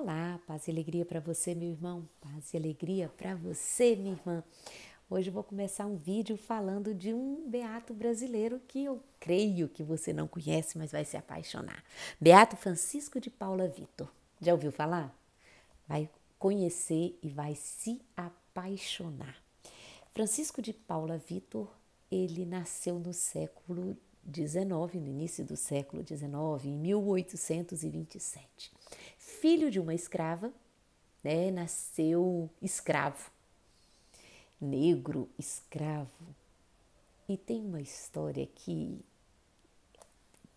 Olá, paz e alegria para você, meu irmão. Paz e alegria para você, minha irmã. Hoje eu vou começar um vídeo falando de um beato brasileiro que eu creio que você não conhece, mas vai se apaixonar. Beato Francisco de Paula Vitor. Já ouviu falar? Vai conhecer e vai se apaixonar. Francisco de Paula Vitor, ele nasceu no século XIX, no início do século XIX, em 1827 filho de uma escrava, né, nasceu escravo, negro escravo. E tem uma história que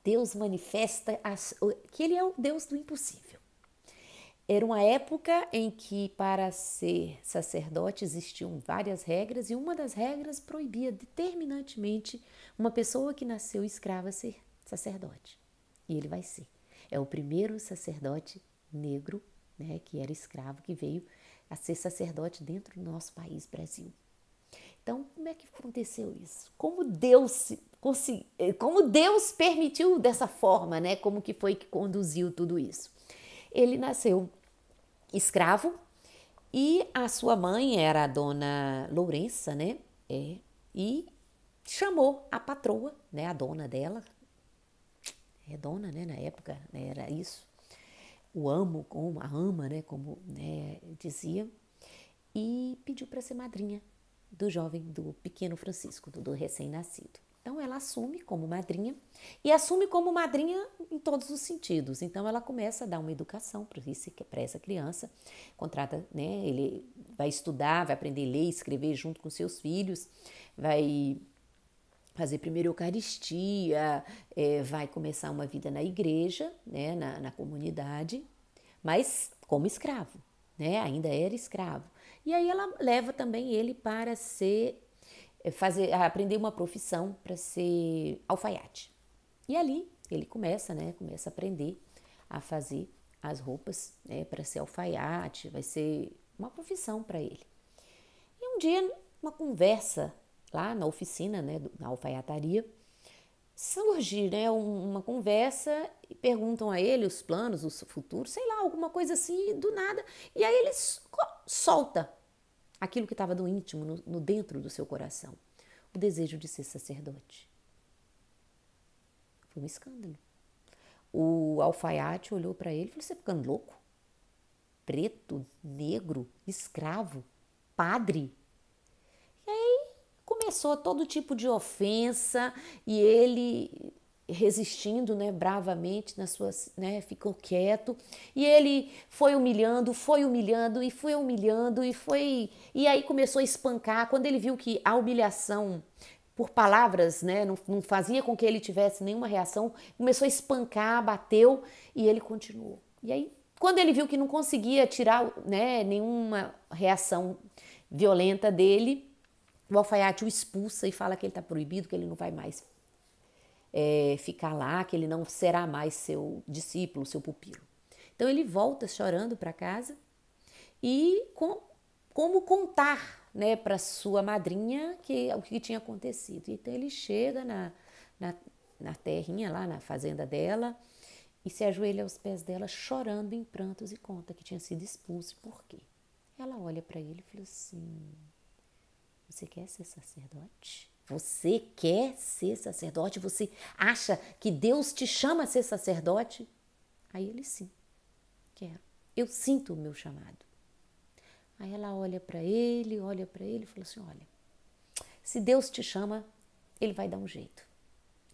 Deus manifesta as, que ele é o Deus do impossível. Era uma época em que, para ser sacerdote, existiam várias regras, e uma das regras proibia determinantemente uma pessoa que nasceu escrava ser sacerdote. E ele vai ser. É o primeiro sacerdote negro, né, que era escravo, que veio a ser sacerdote dentro do nosso país, Brasil. Então, como é que aconteceu isso? Como Deus eh, como Deus permitiu dessa forma, né? Como que foi que conduziu tudo isso? Ele nasceu escravo e a sua mãe era a dona Lourença, né? É, e chamou a patroa, né? A dona dela, é dona, né? Na época né? era isso o amo, como a ama, né, como né, dizia, e pediu para ser madrinha do jovem, do pequeno Francisco, do, do recém-nascido. Então ela assume como madrinha e assume como madrinha em todos os sentidos. Então ela começa a dar uma educação para essa criança, contrata, né? Ele vai estudar, vai aprender a ler, escrever junto com seus filhos, vai fazer primeiro Eucaristia, é, vai começar uma vida na igreja, né? na, na comunidade mas como escravo, né? Ainda era escravo. E aí ela leva também ele para ser eh, fazer aprender uma profissão para ser alfaiate. E ali ele começa, né? Começa a aprender a fazer as roupas, né? Para ser alfaiate, vai ser uma profissão para ele. E um dia uma conversa lá na oficina, né? Na alfaiataria surge né, uma conversa e perguntam a ele os planos, o futuro, sei lá, alguma coisa assim, do nada. E aí ele solta aquilo que estava no íntimo, no, no dentro do seu coração. O desejo de ser sacerdote. Foi um escândalo. O alfaiate olhou para ele e falou: Você tá ficando louco? Preto, negro, escravo, padre, começou todo tipo de ofensa e ele resistindo, né, bravamente nas suas, né, ficou quieto. E ele foi humilhando, foi humilhando e foi humilhando e foi e aí começou a espancar. Quando ele viu que a humilhação por palavras, né, não, não fazia com que ele tivesse nenhuma reação, começou a espancar, bateu e ele continuou. E aí, quando ele viu que não conseguia tirar, né, nenhuma reação violenta dele, o alfaiate o expulsa e fala que ele está proibido, que ele não vai mais é, ficar lá, que ele não será mais seu discípulo, seu pupilo. Então ele volta chorando para casa e com, como contar né, para sua madrinha que o que tinha acontecido. Então ele chega na, na, na terrinha, lá na fazenda dela, e se ajoelha aos pés dela, chorando em prantos, e conta que tinha sido expulso. Por quê? Ela olha para ele e fala assim: você quer ser sacerdote? Você quer ser sacerdote? Você acha que Deus te chama a ser sacerdote? Aí ele sim, quero. Eu sinto o meu chamado. Aí ela olha para ele, olha para ele e fala assim: olha, se Deus te chama, ele vai dar um jeito.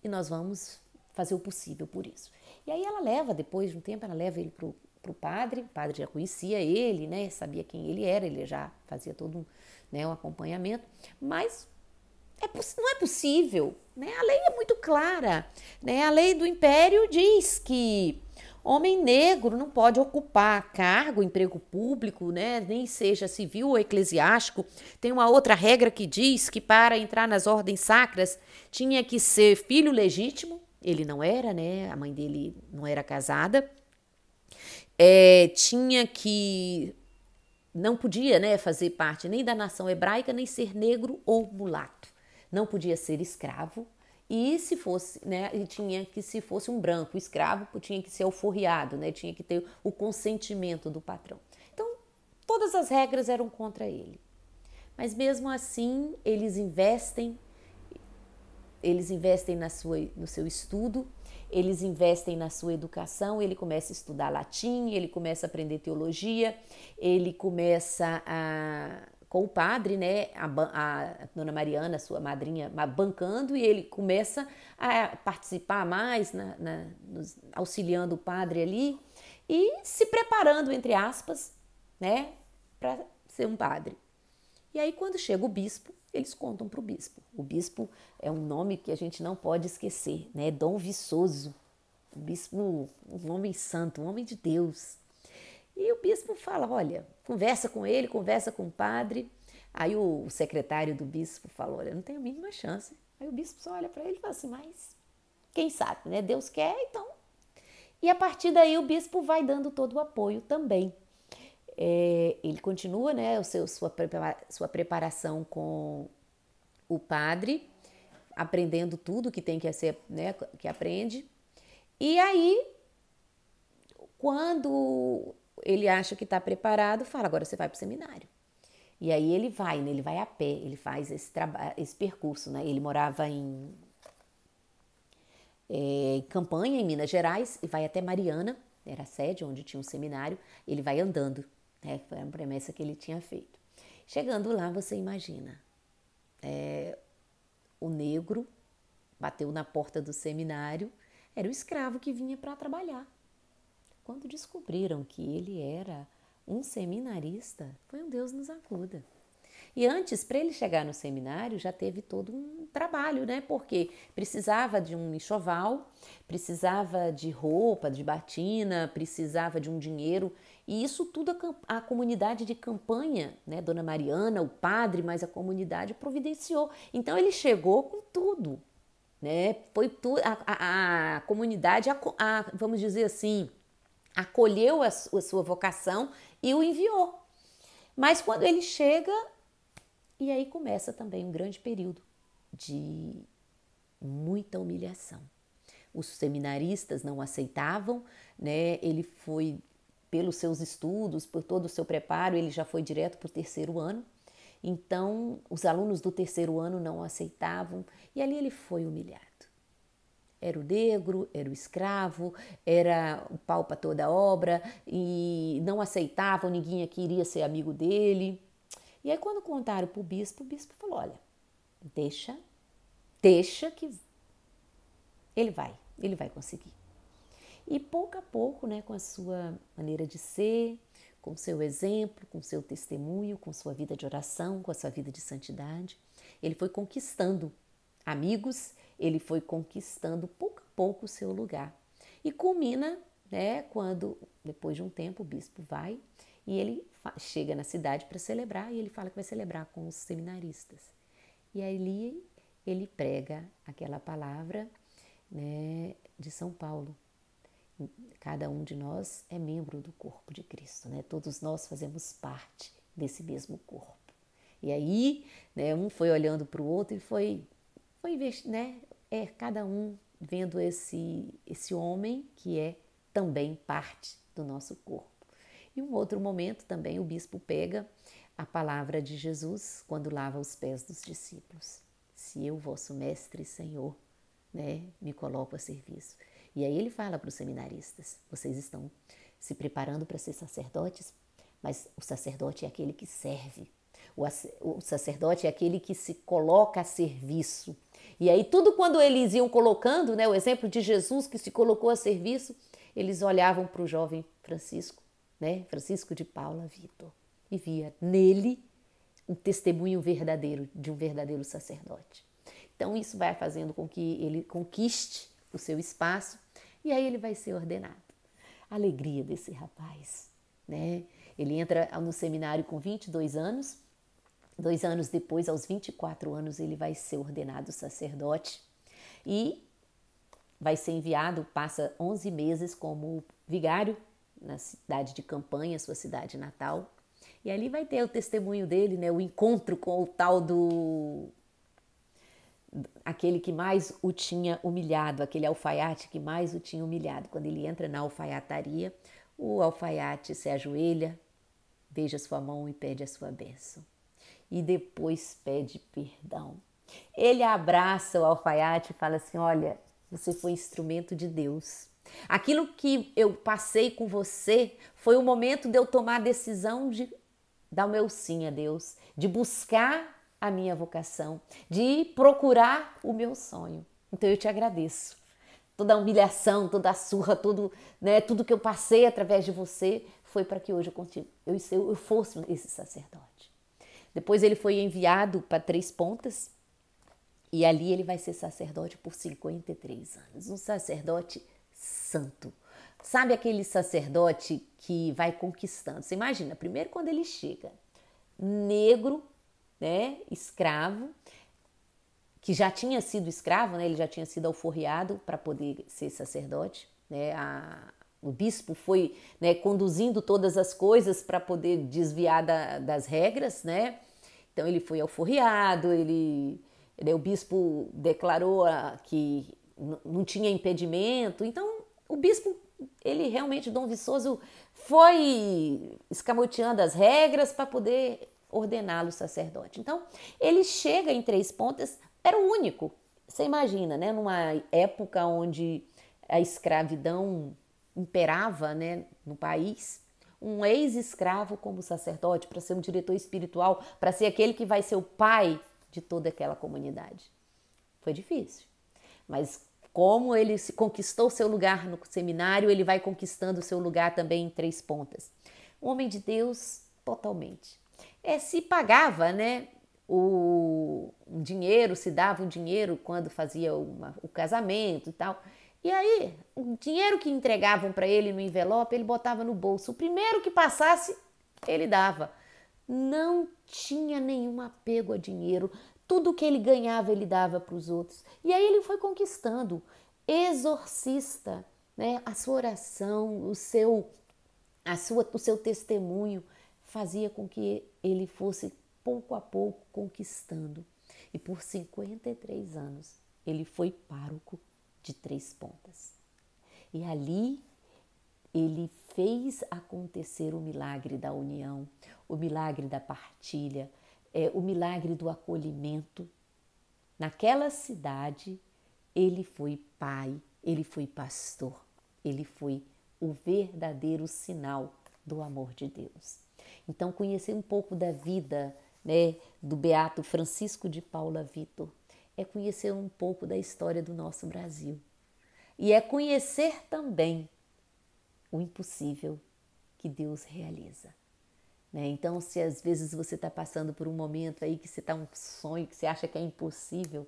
E nós vamos fazer o possível por isso. E aí ela leva, depois de um tempo, ela leva ele para o para o padre, o padre já conhecia ele, né, sabia quem ele era, ele já fazia todo um, né, um acompanhamento, mas é, não é possível, né? a lei é muito clara, né? a lei do império diz que homem negro não pode ocupar cargo, emprego público, né? nem seja civil ou eclesiástico. Tem uma outra regra que diz que para entrar nas ordens sacras tinha que ser filho legítimo. Ele não era, né? A mãe dele não era casada é, tinha que. Não podia né, fazer parte nem da nação hebraica, nem ser negro ou mulato. Não podia ser escravo. E se fosse, né, tinha que se fosse um branco escravo, tinha que ser alforriado, né, tinha que ter o consentimento do patrão. Então, todas as regras eram contra ele. Mas mesmo assim, eles investem, eles investem na sua, no seu estudo eles investem na sua educação, ele começa a estudar latim, ele começa a aprender teologia, ele começa a com o padre, né, a, a dona Mariana, sua madrinha, bancando e ele começa a participar mais, na, na, nos, auxiliando o padre ali e se preparando entre aspas, né, para ser um padre. E aí, quando chega o bispo, eles contam para o bispo. O bispo é um nome que a gente não pode esquecer, né? É Dom Viçoso. O bispo, um homem santo, um homem de Deus. E o bispo fala: olha, conversa com ele, conversa com o padre. Aí o secretário do bispo falou: olha, não tenho a mínima chance. Aí o bispo só olha para ele e fala assim: mas quem sabe, né? Deus quer, então. E a partir daí o bispo vai dando todo o apoio também. É, ele continua né, o seu, sua, sua preparação com o padre, aprendendo tudo que tem que ser, né, que aprende. E aí, quando ele acha que está preparado, fala: agora você vai para o seminário. E aí ele vai, né, ele vai a pé, ele faz esse, esse percurso. Né? Ele morava em é, Campanha, em Minas Gerais, e vai até Mariana, era a sede onde tinha um seminário. Ele vai andando é, foi uma promessa que ele tinha feito. Chegando lá, você imagina, é, o negro bateu na porta do seminário, era o escravo que vinha para trabalhar. Quando descobriram que ele era um seminarista, foi um Deus nos acuda. E antes, para ele chegar no seminário, já teve todo um trabalho, né? Porque precisava de um enxoval, precisava de roupa, de batina, precisava de um dinheiro e isso tudo a, a comunidade de campanha, né, Dona Mariana, o padre, mas a comunidade providenciou. Então ele chegou com tudo, né? Foi tu, a, a, a comunidade, a, vamos dizer assim, acolheu a, a sua vocação e o enviou. Mas quando ele chega, e aí começa também um grande período de muita humilhação. Os seminaristas não aceitavam, né? Ele foi pelos seus estudos, por todo o seu preparo, ele já foi direto para o terceiro ano. Então, os alunos do terceiro ano não o aceitavam e ali ele foi humilhado. Era o negro, era o escravo, era o pau para toda a obra e não aceitavam, ninguém queria iria ser amigo dele. E aí, quando contaram para o bispo, o bispo falou: Olha, deixa, deixa que ele vai, ele vai conseguir e pouco a pouco, né, com a sua maneira de ser, com seu exemplo, com seu testemunho, com sua vida de oração, com a sua vida de santidade, ele foi conquistando amigos, ele foi conquistando pouco a pouco o seu lugar. E culmina, né, quando depois de um tempo o bispo vai e ele chega na cidade para celebrar e ele fala que vai celebrar com os seminaristas. E ali ele prega aquela palavra né, de São Paulo, cada um de nós é membro do corpo de Cristo, né? Todos nós fazemos parte desse mesmo corpo. E aí, né, um foi olhando para o outro e foi, foi né? É cada um vendo esse esse homem que é também parte do nosso corpo. E um outro momento também o bispo pega a palavra de Jesus quando lava os pés dos discípulos. Se eu, vosso mestre e Senhor, né, me coloco a serviço. E aí ele fala para os seminaristas: vocês estão se preparando para ser sacerdotes, mas o sacerdote é aquele que serve. O, sacerdote é aquele que se coloca a serviço. E aí, tudo quando eles iam colocando, né, o exemplo de Jesus que se colocou a serviço, eles olhavam para o jovem Francisco, né, Francisco de Paula Vitor, e via nele um testemunho verdadeiro de um verdadeiro sacerdote. Então, isso vai fazendo com que ele conquiste o seu espaço e aí ele vai ser ordenado. A alegria desse rapaz, né? Ele entra ah, no seminário com 22 anos. Dois anos depois, aos 24 anos, ele vai ser ordenado sacerdote e vai ser enviado, passa 11 meses como vigário na cidade de Campanha, sua cidade natal. E ali vai ter o testemunho dele, né, o encontro com o tal do aquele que mais o tinha humilhado, aquele alfaiate que mais o tinha humilhado. Quando ele entra na alfaiataria, o alfaiate se ajoelha, beija sua mão e pede a sua bênção. E depois pede perdão. Ele abraça o alfaiate e fala assim: Olha, você foi instrumento de Deus. Aquilo que eu passei com você foi o momento de eu tomar a decisão de dar o meu sim a Deus, de buscar a minha vocação, de procurar o meu sonho. Então eu te agradeço. Toda a humilhação, toda a surra, tudo, né, tudo que eu passei através de você foi para que hoje eu, continue, eu, eu fosse esse sacerdote. Depois ele foi enviado para Três Pontas e ali ele vai ser sacerdote por 53 anos. Um sacerdote santo. Sabe aquele sacerdote que vai conquistando? Você imagina, primeiro quando ele chega, negro, né, escravo, que já tinha sido escravo, né, ele já tinha sido alforriado para poder ser sacerdote, né, a, o bispo foi né, conduzindo todas as coisas para poder desviar da, das regras, né? Então ele foi alforriado, ele, né, o bispo declarou a, que não tinha impedimento. Então o bispo, ele realmente Dom Viçoso foi escamoteando as regras para poder ordená-lo sacerdote. Então, ele chega em Três Pontas, era o único. Você imagina, né? Numa época onde a escravidão imperava né, no país, um ex-escravo como sacerdote, para ser um diretor espiritual, para ser aquele que vai ser o pai de toda aquela comunidade. Foi difícil. Mas como ele conquistou seu lugar no seminário, ele vai conquistando seu lugar também em Três Pontas. Um homem de Deus, totalmente é, se pagava, né? O um dinheiro, se dava um dinheiro quando fazia uma, o casamento e tal. E aí, o dinheiro que entregavam para ele no envelope, ele botava no bolso. O primeiro que passasse, ele dava. Não tinha nenhum apego a dinheiro. Tudo que ele ganhava, ele dava para os outros. E aí ele foi conquistando. Exorcista, né? A sua oração, o seu, a sua, o seu testemunho fazia com que ele fosse pouco a pouco conquistando. E por 53 anos ele foi pároco de Três Pontas. E ali ele fez acontecer o milagre da união, o milagre da partilha, é, o milagre do acolhimento. Naquela cidade, ele foi pai, ele foi pastor, ele foi o verdadeiro sinal do amor de Deus. Então, conhecer um pouco da vida né, do beato Francisco de Paula Vitor é conhecer um pouco da história do nosso Brasil. E é conhecer também o impossível que Deus realiza. Né? Então, se às vezes você está passando por um momento aí que você está um sonho que você acha que é impossível,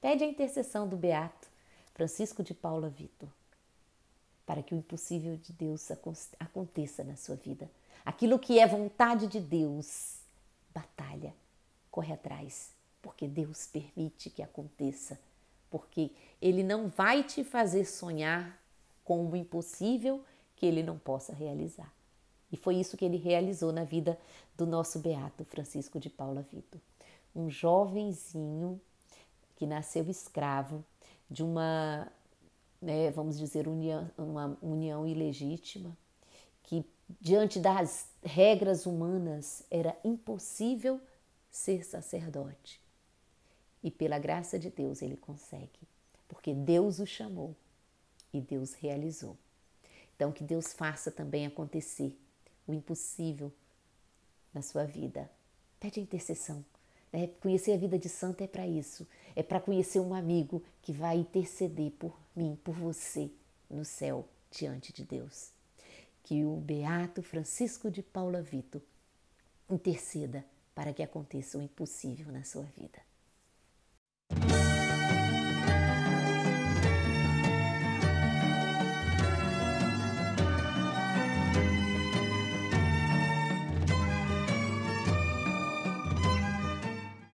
pede a intercessão do Beato Francisco de Paula Vitor para que o impossível de Deus aconteça na sua vida. Aquilo que é vontade de Deus, batalha, corre atrás, porque Deus permite que aconteça, porque Ele não vai te fazer sonhar com o impossível que Ele não possa realizar. E foi isso que ele realizou na vida do nosso beato Francisco de Paula Vitor. Um jovenzinho que nasceu escravo de uma né, vamos dizer, união, uma união ilegítima, que diante das regras humanas era impossível ser sacerdote. E pela graça de Deus ele consegue, porque Deus o chamou e Deus realizou. Então, que Deus faça também acontecer o impossível na sua vida. Pede a intercessão. Né? Conhecer a vida de santo é para isso. É para conhecer um amigo que vai interceder por mim, por você, no céu, diante de Deus. Que o beato Francisco de Paula Vito interceda para que aconteça o impossível na sua vida.